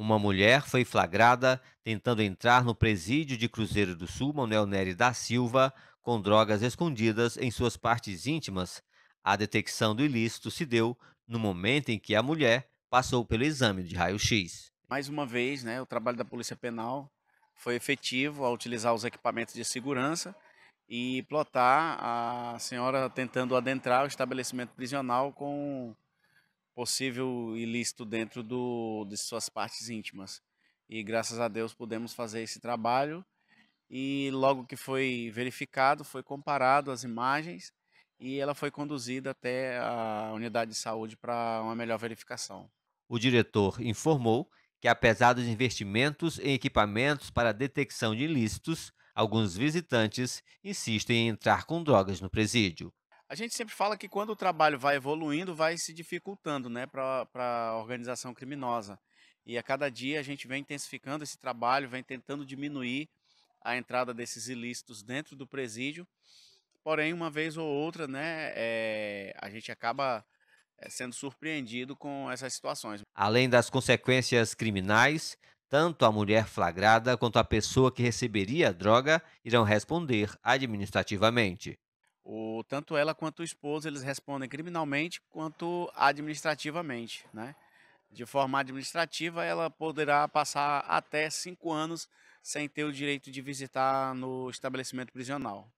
Uma mulher foi flagrada tentando entrar no presídio de Cruzeiro do Sul Manuel Nery da Silva com drogas escondidas em suas partes íntimas. A detecção do ilícito se deu no momento em que a mulher passou pelo exame de raio-x. Mais uma vez, né, o trabalho da Polícia Penal foi efetivo ao utilizar os equipamentos de segurança e plotar a senhora tentando adentrar o estabelecimento prisional com possível ilícito dentro do, de suas partes íntimas. E graças a Deus pudemos fazer esse trabalho. E logo que foi verificado, foi comparado as imagens e ela foi conduzida até a unidade de saúde para uma melhor verificação. O diretor informou que, apesar dos investimentos em equipamentos para detecção de ilícitos, alguns visitantes insistem em entrar com drogas no presídio. A gente sempre fala que quando o trabalho vai evoluindo, vai se dificultando né, para a organização criminosa. E a cada dia a gente vem intensificando esse trabalho, vem tentando diminuir a entrada desses ilícitos dentro do presídio. Porém, uma vez ou outra, né, é, a gente acaba eh, sendo surpreendido com essas situações. Além das consequências criminais, tanto a mulher flagrada quanto a pessoa que receberia a droga irão responder administrativamente. O, tanto ela quanto o esposo, eles respondem criminalmente quanto administrativamente, né? De forma administrativa, ela poderá passar até cinco anos sem ter o direito de visitar no estabelecimento prisional.